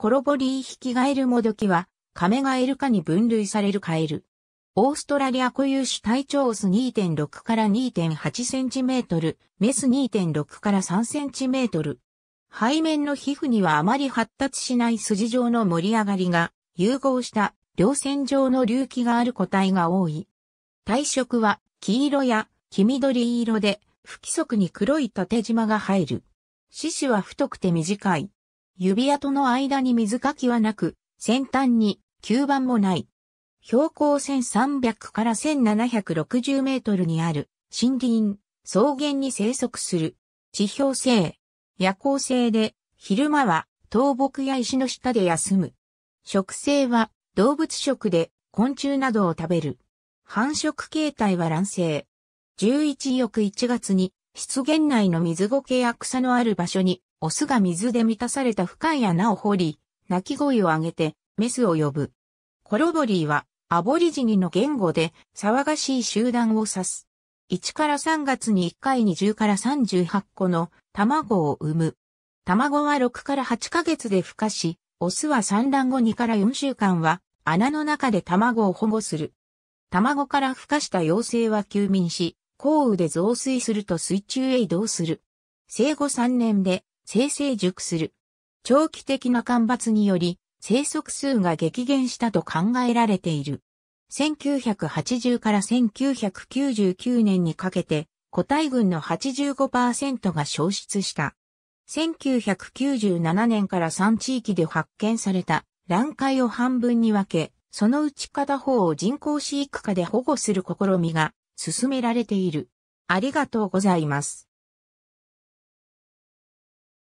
コロボリーヒキガエルモドキは、カメガエル科に分類されるカエル。オーストラリア固有種体長オス2.6から2.8センチメートル、メス2.6から3センチメートル。背面の皮膚にはあまり発達しない筋状の盛り上がりが、融合した両線状の隆起がある個体が多い。体色は黄色や黄緑色で、不規則に黒い縦縞が入る。獅子は太くて短い。指輪との間に水かきはなく、先端に吸盤もない。標高1300から1760メートルにある森林、草原に生息する地表性、夜行性で昼間は倒木や石の下で休む。食性は動物食で昆虫などを食べる。繁殖形態は卵生。11翌1月に湿原内の水苔や草のある場所にオスが水で満たされた深い穴を掘り、鳴き声を上げて、メスを呼ぶ。コロボリーは、アボリジニの言語で、騒がしい集団を指す。1から3月に1回に10から38個の卵を産む。卵は6から8ヶ月で孵化し、オスは産卵後2から4週間は穴の中で卵を保護する。卵から孵化した幼生は休眠し、降雨で増水すると水中へ移動する。生後3年で生成熟する。長期的な干ばつにより、生息数が激減したと考えられている。1980から1999年にかけて、個体群の85%が消失した。1997年から3地域で発見された卵塊を半分に分け、そのうち片方を人工飼育下で保護する試みが進められている。ありがとうございます。